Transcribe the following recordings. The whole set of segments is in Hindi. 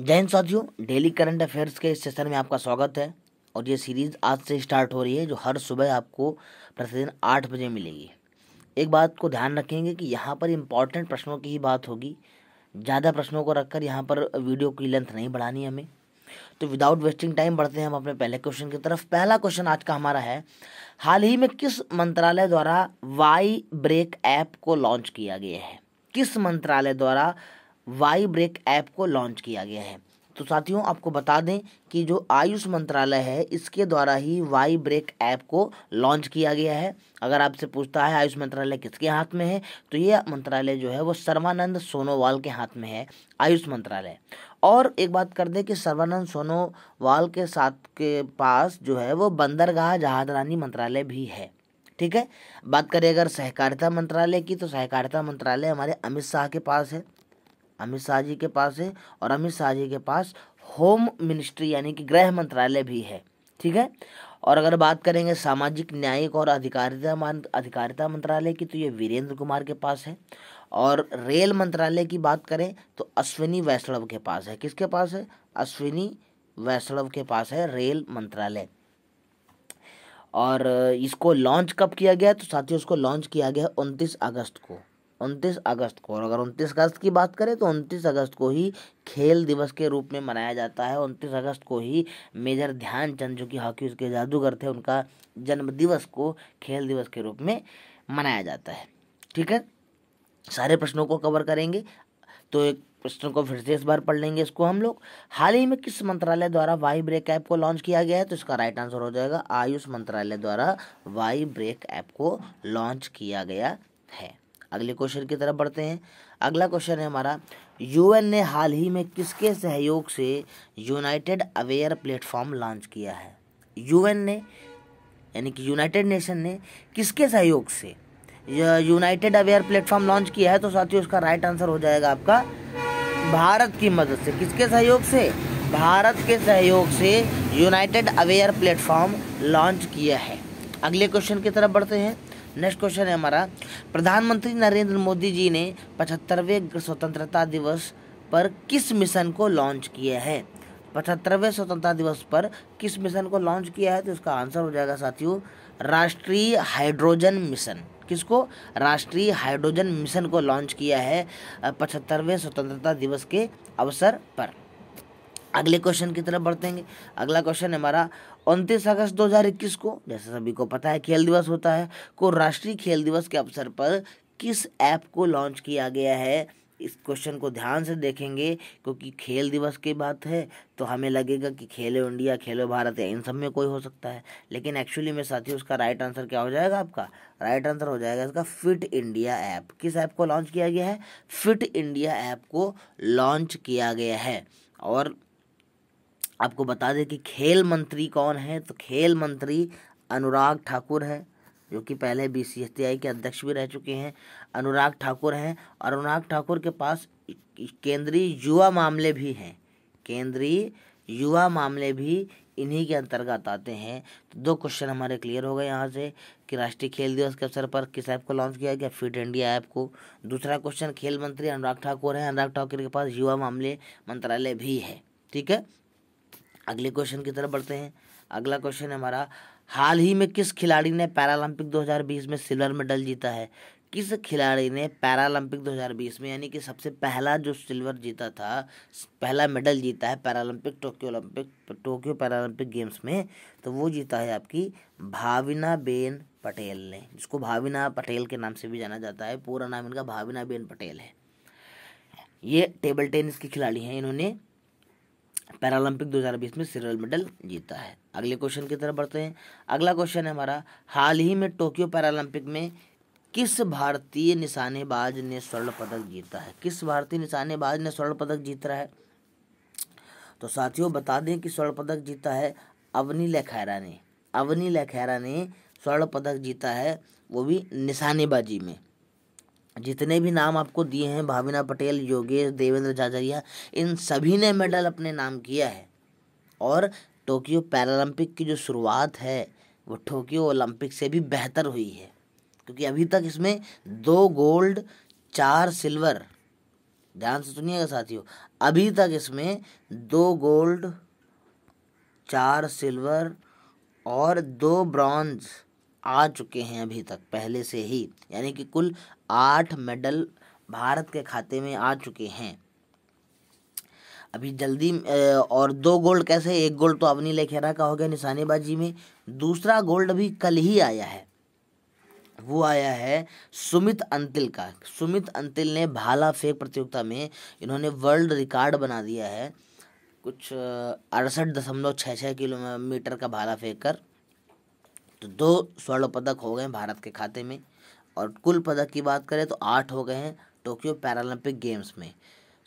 जय हिंद साथियों डेली करंट अफेयर्स के इस सेशन में आपका स्वागत है और ये सीरीज़ आज से स्टार्ट हो रही है जो हर सुबह आपको प्रतिदिन आठ बजे मिलेगी एक बात को ध्यान रखेंगे कि यहाँ पर इम्पॉर्टेंट प्रश्नों की ही बात होगी ज़्यादा प्रश्नों को रखकर यहाँ पर वीडियो की लेंथ नहीं बढ़ानी हमें तो विदाउट वेस्टिंग टाइम बढ़ते हैं हम अपने पहले क्वेश्चन की तरफ पहला क्वेश्चन आज का हमारा है हाल ही में किस मंत्रालय द्वारा वाई ब्रेक ऐप को लॉन्च किया गया है किस मंत्रालय द्वारा वाई ब्रेक ऐप को लॉन्च किया गया है तो साथियों आपको बता दें कि जो आयुष मंत्रालय है इसके द्वारा ही वाई ब्रेक ऐप को लॉन्च किया गया है अगर आपसे पूछता है आयुष मंत्रालय किसके हाथ में है तो ये मंत्रालय जो है वो सर्वानंद सोनोवाल के हाथ में है आयुष मंत्रालय और एक बात कर दें कि सर्वानंद सोनोवाल के साथ के पास जो है वो बंदरगाह जहाजरानी मंत्रालय भी है ठीक है बात करें अगर सहकारिता मंत्रालय की तो सहकारिता मंत्रालय हमारे अमित शाह के पास है अमित शाह जी के पास है और अमित शाह जी के पास होम मिनिस्ट्री यानी कि गृह मंत्रालय भी है ठीक है और अगर बात करेंगे सामाजिक न्यायिक और अधिकारिता अधिकारिता मंत्रालय की तो ये वीरेंद्र कुमार के पास है और रेल मंत्रालय की बात करें तो अश्विनी वैष्णव के पास है किसके पास है अश्विनी वैष्णव के पास है रेल मंत्रालय और इसको लॉन्च कब किया गया तो साथियों इसको लॉन्च किया गया उनतीस अगस्त को उनतीस अगस्त को और अगर उनतीस अगस्त की बात करें तो उनतीस अगस्त को ही खेल दिवस के रूप में मनाया जाता है उनतीस अगस्त को ही मेजर ध्यानचंद जो कि हॉकी उसके जादूगर थे उनका जन्म दिवस को खेल दिवस के रूप में मनाया जाता है ठीक है सारे प्रश्नों को कवर करेंगे तो एक प्रश्न को फिर से इस बार पढ़ लेंगे इसको हम लोग हाल ही में किस मंत्रालय द्वारा वाई ब्रेक ऐप को लॉन्च किया गया है तो इसका राइट आंसर हो जाएगा आयुष मंत्रालय द्वारा वाई ब्रेक ऐप को लॉन्च किया गया है अगले क्वेश्चन की तरफ बढ़ते हैं अगला क्वेश्चन है हमारा यूएन ने हाल ही में किसके सहयोग से यूनाइटेड अवेयर प्लेटफॉर्म लॉन्च किया है यूएन ने यानी कि यूनाइटेड नेशन ने किसके सहयोग से यूनाइटेड अवेयर प्लेटफॉर्म लॉन्च किया है तो साथियों उसका राइट आंसर हो जाएगा आपका भारत की मदद से किसके सहयोग से भारत के सहयोग से यूनाइटेड अवेयर प्लेटफॉर्म लॉन्च किया है अगले क्वेश्चन की तरफ बढ़ते हैं नेक्स्ट क्वेश्चन है हमारा प्रधानमंत्री नरेंद्र मोदी जी ने पचहत्तरवें स्वतंत्रता दिवस पर किस मिशन को लॉन्च किया है पचहत्तरवें स्वतंत्रता दिवस पर किस मिशन को लॉन्च किया है तो इसका आंसर हो जाएगा साथियों राष्ट्रीय हाइड्रोजन मिशन किसको राष्ट्रीय हाइड्रोजन मिशन को लॉन्च किया है पचहत्तरवें स्वतंत्रता दिवस के अवसर पर अगले क्वेश्चन की तरफ बढ़ते हैं अगला क्वेश्चन है हमारा उनतीस अगस्त 2021 को जैसे सभी को पता है खेल दिवस होता है को राष्ट्रीय खेल दिवस के अवसर पर किस ऐप को लॉन्च किया गया है इस क्वेश्चन को ध्यान से देखेंगे क्योंकि खेल दिवस की बात है तो हमें लगेगा कि खेलो इंडिया खेलो भारत या इन सब में कोई हो सकता है लेकिन एक्चुअली में साथी उसका राइट आंसर क्या हो जाएगा आपका राइट आंसर हो जाएगा इसका फिट इंडिया ऐप किस ऐप को लॉन्च किया गया है फिट इंडिया ऐप को लॉन्च किया गया है और आपको बता दें कि खेल मंत्री कौन है तो खेल मंत्री अनुराग ठाकुर हैं जो कि पहले बी सी के अध्यक्ष भी रह चुके हैं अनुराग ठाकुर हैं और अनुराग ठाकुर के पास केंद्रीय युवा मामले भी हैं केंद्रीय युवा मामले भी इन्हीं के अंतर्गत आते हैं तो दो क्वेश्चन हमारे क्लियर हो गए यहाँ से कि राष्ट्रीय खेल दिवस के अवसर पर किस ऐप को लॉन्च किया गया फिट इंडिया ऐप को दूसरा क्वेश्चन खेल मंत्री अनुराग ठाकुर हैं अनुराग ठाकुर के पास युवा मामले मंत्रालय भी है ठीक है अगले क्वेश्चन की तरफ बढ़ते हैं अगला क्वेश्चन हमारा हाल ही में किस खिलाड़ी ने पैरालंपिक 2020 में सिल्वर मेडल जीता है किस खिलाड़ी ने पैरालंपिक 2020 में यानी कि सबसे पहला जो सिल्वर जीता था पहला मेडल जीता है Paralympic Tokyo Olympic Tokyo Paralympic games में तो वो जीता है आपकी भाविना बेन पटेल ने जिसको भाविना पटेल के नाम से भी जाना जाता है पूरा नाम इनका भाविना बेन पटेल है ये टेबल टेनिस की खिलाड़ी हैं इन्होंने पैरालंपिक 2020 में सिल्वर मेडल जीता है अगले क्वेश्चन की तरफ बढ़ते हैं अगला क्वेश्चन है हमारा हाल ही में टोक्यो पैरालंपिक में किस भारतीय निशानेबाज ने स्वर्ण पदक जीता है किस भारतीय निशानेबाज ने स्वर्ण पदक जीत रहा है तो साथियों बता दें कि स्वर्ण पदक जीता है अवनी लखैरा ने अवनी लखैरा ने स्वर्ण पदक जीता है वो भी निशानेबाजी में जितने भी नाम आपको दिए हैं भाविना पटेल योगेश देवेंद्र झाझरिया इन सभी ने मेडल अपने नाम किया है और टोक्यो पैरालंपिक की जो शुरुआत है वो टोक्यो ओलंपिक से भी बेहतर हुई है क्योंकि अभी तक इसमें दो गोल्ड चार सिल्वर ध्यान से सुनिएगा साथियों अभी तक इसमें दो गोल्ड चार सिल्वर और दो ब्रॉन्ज़ आ चुके हैं अभी तक पहले से ही यानी कि कुल आठ मेडल भारत के खाते में आ चुके हैं अभी जल्दी और दो गोल्ड कैसे एक गोल्ड तो अवनी लेखेरा का हो गया निशानेबाजी में दूसरा गोल्ड अभी कल ही आया है वो आया है सुमित अंतिल का सुमित अंतिल ने भाला फेंक प्रतियोगिता में इन्होंने वर्ल्ड रिकॉर्ड बना दिया है कुछ अड़सठ दशमलव छः छः किलोमीटर का भाला फेंक कर तो दो स्वर्ण पदक हो गए हैं भारत के खाते में और कुल पदक की बात करें तो आठ हो गए हैं टोक्यो पैरालंपिक गेम्स में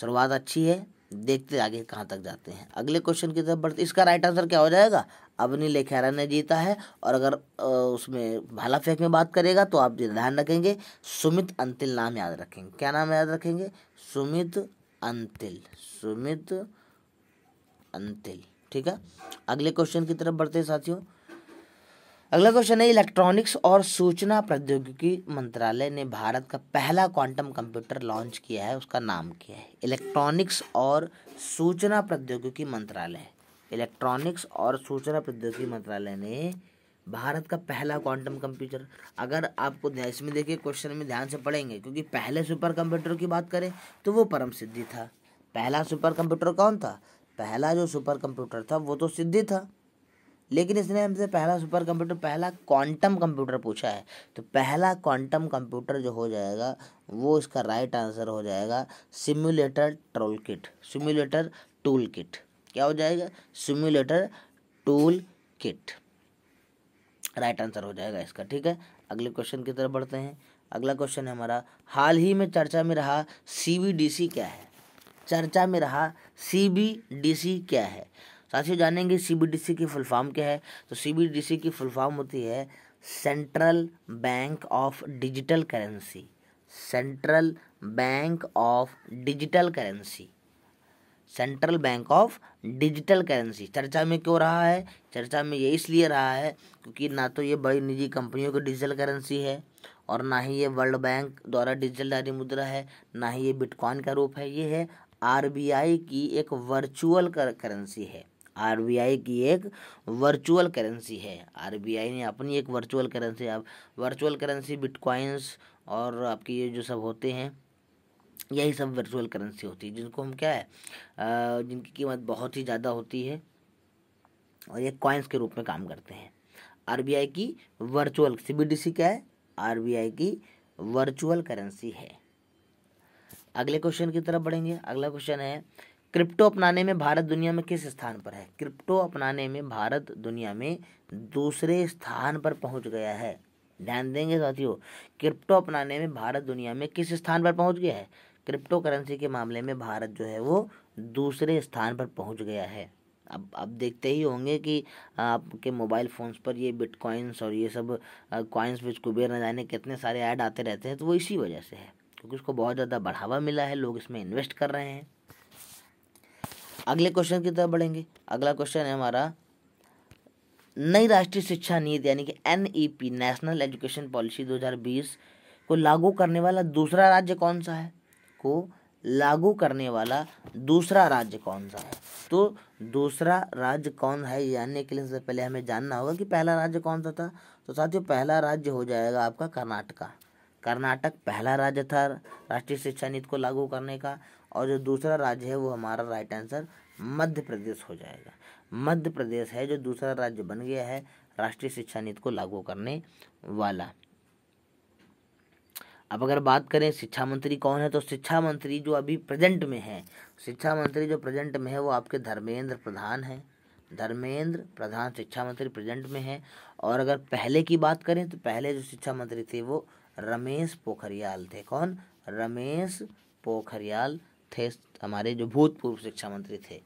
शुरुआत अच्छी है देखते आगे कहाँ तक जाते हैं अगले क्वेश्चन की तरफ बढ़ते इसका राइट आंसर क्या हो जाएगा अवनी लेखेरा ने जीता है और अगर उसमें भाला फेंक में बात करेगा तो आप ध्यान रखेंगे सुमित अंतिल नाम याद रखेंगे क्या नाम याद रखेंगे सुमित अंतिल सुमित अंतिल ठीक है अगले क्वेश्चन की तरफ बढ़ते साथियों अगला क्वेश्चन है इलेक्ट्रॉनिक्स और सूचना प्रौद्योगिकी मंत्रालय ने भारत का पहला क्वांटम कंप्यूटर लॉन्च किया है उसका नाम क्या है इलेक्ट्रॉनिक्स और सूचना प्रौद्योगिकी मंत्रालय इलेक्ट्रॉनिक्स और सूचना प्रौद्योगिकी मंत्रालय ने भारत का पहला क्वांटम कंप्यूटर अगर आपको इसमें देखिए क्वेश्चन में ध्यान से पढ़ेंगे क्योंकि पहले सुपर कंप्यूटर की बात करें तो वो परम सिद्धि था पहला सुपर कंप्यूटर कौन था पहला जो सुपर कंप्यूटर था वो तो सिद्धि था लेकिन इसने हमसे पहला सुपर कंप्यूटर पहला क्वांटम कंप्यूटर पूछा है तो पहला क्वांटम कंप्यूटर जो हो जाएगा वो इसका राइट आंसर हो जाएगा simulator tool kit simulator tool kit क्या हो जाएगा simulator tool kit right answer हो जाएगा इसका ठीक है अगले क्वेश्चन की तरफ बढ़ते हैं अगला क्वेश्चन है हमारा हाल ही में चर्चा में रहा सी क्या है चर्चा में रहा सी क्या है साथियों जानेंगे सीबीडीसी की फुल फॉर्म क्या है तो सीबीडीसी की फुल फॉर्म होती है central bank of digital currency central bank of digital currency central bank of digital currency चर्चा में क्यों रहा है चर्चा में ये इसलिए रहा है क्योंकि ना तो ये बड़ी निजी कंपनियों की डिजिटल करेंसी है और ना ही ये वर्ल्ड बैंक द्वारा डिजिटल जारी मुद्रा है ना ही ये बिटकॉइन का रूप है ये है आरबीआई की एक वर्चुअल करेंसी है आरबीआई की एक वर्चुअल करेंसी है आरबीआई ने अपनी एक वर्चुअल करेंसी आप वर्चुअल करेंसी बिटकॉइंस और आपकी ये जो सब होते हैं यही सब वर्चुअल करेंसी होती है जिनको हम क्या है जिनकी कीमत बहुत ही ज़्यादा होती है और ये कॉइन्स के रूप में काम करते हैं आर की वर्चुअल सी क्या है आर की वर्चुअल करेंसी है अगले क्वेश्चन की तरफ बढ़ेंगे अगला क्वेश्चन है क्रिप्टो अपनाने में भारत दुनिया में किस स्थान पर है क्रिप्टो अपनाने में भारत दुनिया में दूसरे स्थान पर पहुंच गया है ध्यान देंगे साथियों क्रिप्टो अपनाने में भारत दुनिया में किस स्थान पर पहुंच गया है क्रिप्टो करेंसी के मामले में भारत जो है वो दूसरे स्थान पर पहुंच गया है अब अब देखते ही होंगे कि आपके मोबाइल फ़ोन्स पर ये बिटकॉइंस और ये सब कॉइन्स विच कुबेर न जाने कितने सारे ऐड आते रहते हैं तो वो इसी वजह से है क्योंकि उसको बहुत ज़्यादा बढ़ावा मिला है लोग इसमें इन्वेस्ट कर रहे हैं अगले क्वेश्चन की तरफ बढ़ेंगे अगला क्वेश्चन है हमारा नई राष्ट्रीय शिक्षा नीति यानी कि एन नेशनल एजुकेशन पॉलिसी 2020 को लागू करने वाला दूसरा राज्य कौन सा है को लागू करने वाला दूसरा राज्य कौन सा है तो दूसरा राज्य कौन है ये जानने के लिए सबसे पहले हमें जानना होगा कि पहला राज्य कौन सा था तो साथियों पहला राज्य हो जाएगा आपका कर्नाटका कर्नाटक पहला राज्य था राष्ट्रीय शिक्षा नीति को लागू करने का और जो दूसरा राज्य है वो हमारा राइट आंसर मध्य प्रदेश हो जाएगा मध्य प्रदेश है जो दूसरा राज्य बन गया है राष्ट्रीय शिक्षा नीति को लागू करने वाला अब अगर बात करें शिक्षा मंत्री कौन है तो शिक्षा मंत्री जो अभी प्रेजेंट में है शिक्षा मंत्री जो प्रेजेंट में है वो आपके धर्मेंद्र प्रधान हैं धर्मेंद्र प्रधान शिक्षा मंत्री प्रेजेंट में है और अगर पहले की बात करें तो पहले जो शिक्षा मंत्री थे वो रमेश पोखरियाल थे कौन रमेश पोखरियाल थे हमारे जो भूतपूर्व शिक्षा मंत्री थे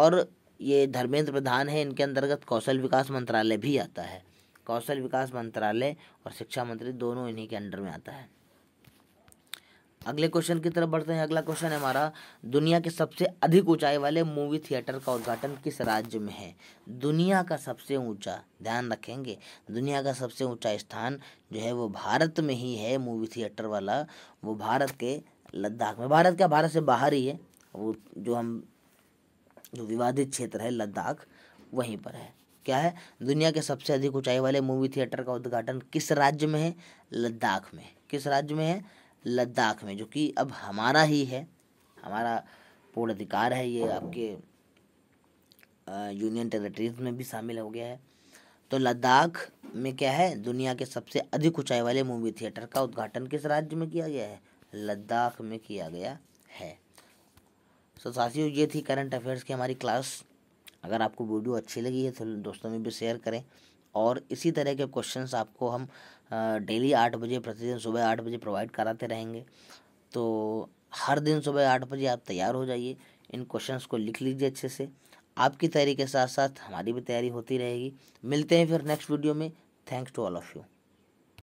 और ये धर्मेंद्र प्रधान है इनके अंतर्गत कौशल विकास मंत्रालय भी आता है कौशल विकास मंत्रालय और शिक्षा मंत्री दोनों इन्हीं के अंडर में आता है अगले क्वेश्चन की तरफ बढ़ते हैं अगला क्वेश्चन है हमारा दुनिया के सबसे अधिक ऊंचाई वाले मूवी थिएटर का उद्घाटन किस राज्य में है दुनिया का सबसे ऊंचा ध्यान रखेंगे दुनिया का सबसे ऊंचा स्थान जो है वो भारत में ही है मूवी थिएटर वाला वो भारत के लद्दाख में भारत क्या भारत से बाहर ही है वो जो हम जो विवादित क्षेत्र है लद्दाख वहीं पर है क्या है दुनिया के सबसे अधिक ऊंचाई वाले मूवी थिएटर का उद्घाटन किस राज्य में है लद्दाख में किस राज्य में है लद्दाख में जो कि अब हमारा ही है हमारा पूर्ण अधिकार है ये आपके यूनियन टेरिटरीज में भी शामिल हो गया है तो लद्दाख में क्या है दुनिया के सबसे अधिक ऊंचाई वाले मूवी थिएटर का उद्घाटन किस राज्य में किया गया है लद्दाख में किया गया है सो so, साथियों ये थी करंट अफेयर्स की हमारी क्लास अगर आपको वीडियो अच्छी लगी है तो दोस्तों में भी शेयर करें और इसी तरह के क्वेश्चंस आपको हम डेली आठ बजे प्रतिदिन सुबह आठ बजे प्रोवाइड कराते रहेंगे तो हर दिन सुबह आठ बजे आप तैयार हो जाइए इन क्वेश्चंस को लिख लीजिए अच्छे से आपकी तैयारी के साथ साथ हमारी भी तैयारी होती रहेगी मिलते हैं फिर नेक्स्ट वीडियो में thanks to all of you